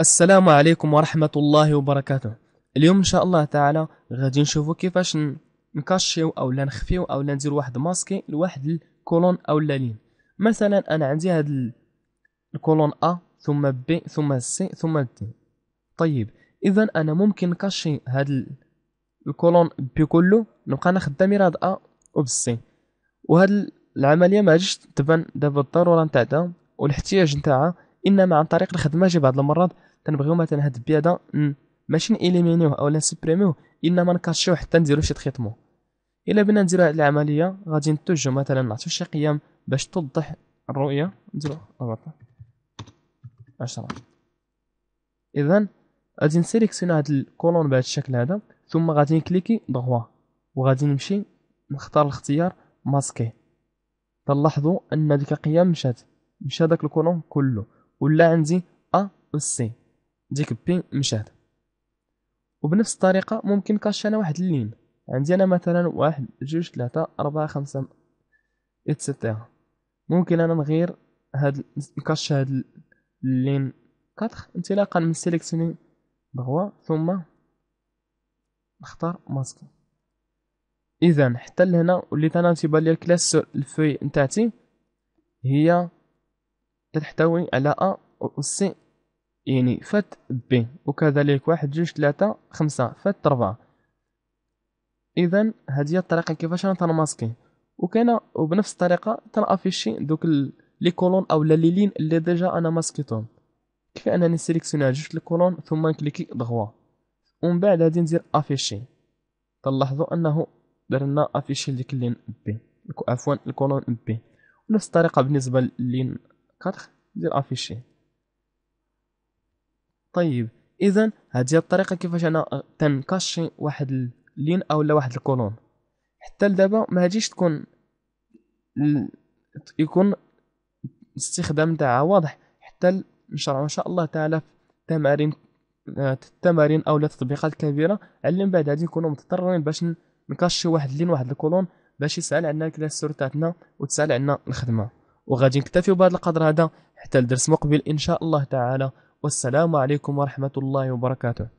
السلام عليكم ورحمة الله وبركاته اليوم إن شاء الله تعالى غادي نشوفو كيفاش نكاشيو أو لا نخفيو أو لا ندير واحد ماسكي لواحد الكولون أو لا لين مثلا أنا عندي هاد الكولون أ ثم بي ثم سي ثم دي طيب إذا أنا ممكن نكاشي هاد الكولون بي كله نبقى ناخد ضمير هاد أ وبالسي وهاد العملية ما تبان دابا الضرورة نتاعتها والاحتياج نتاعها انما عن طريق الخدمه جي بعض المرات تنبغيو مثلا هاد البياده ماشي نيليمينيوه اولا نسبريميوه انما نكاشيو حتى نديرو شي تخيطمو الا بنا نديرو هاد العمليه غادي نتوجو مثلا نعطيو شي قيم باش توضح الرؤيه نديرو اربعة 10 اذا غادي نسيليكسيون هاد الكولون بهاد الشكل هذا ثم غادي نكليكي دغوا وغادي نمشي نختار الاختيار ماسكي تلاحظوا ان ديك القيم مشات مشى داك الكولون كله ولا عندي أ و سي ديك بي مشات وبنفس الطريقة ممكن كاش أنا واحد اللين عندي أنا مثلا واحد جوج ثلاثة أربعة خمسة اتسيتيرا ممكن أنا نغير هاد الكاش هاد اللين كاتخ انطلاقا من سيليكسيوني دغوا ثم نختار ماسكي اذا حتى لهنا وليت انا تيبان لي الكلاس الفوي نتاعتي هي تحتوي على أ و سي يعني فات بي وكذلك واحد جوج ثلاثة خمسة فات ربعة إذا هذه هي الطريقة كيفاش أنا تنماسكي وكان وبنفس الطريقة تنافيشي دوك لي كولون أو لا لي لين اللي ديجا أنا ماسكيتهم كيف أنني سيليكسيوني جوج الكولون ثم نكليكي دغوا ومن بعد غادي ندير افيشي تلاحظوا انه درنا افيشي لديك اللين بي عفوا الكولون بي ونفس الطريقه بالنسبه لين كاتخ دير افيشي طيب اذا هذه هي الطريقه كيفاش انا تنكاشي واحد اللين او لا واحد الكولون حتى لدابا ما هاجيش تكون يكون الاستخدام تاعها واضح حتى نشرعوا ان شاء الله تعالى في تمارين التمارين آه، او التطبيقات الكبيره اللي من بعد غادي نكونوا مضطرين باش نكاشي واحد اللين واحد الكولون باش يسهل عندنا الكلاسور تاعتنا وتسهل عندنا الخدمه وغادي نكتفيو بهذا القدر هذا حتى الدرس مقبل ان شاء الله تعالى والسلام عليكم ورحمه الله وبركاته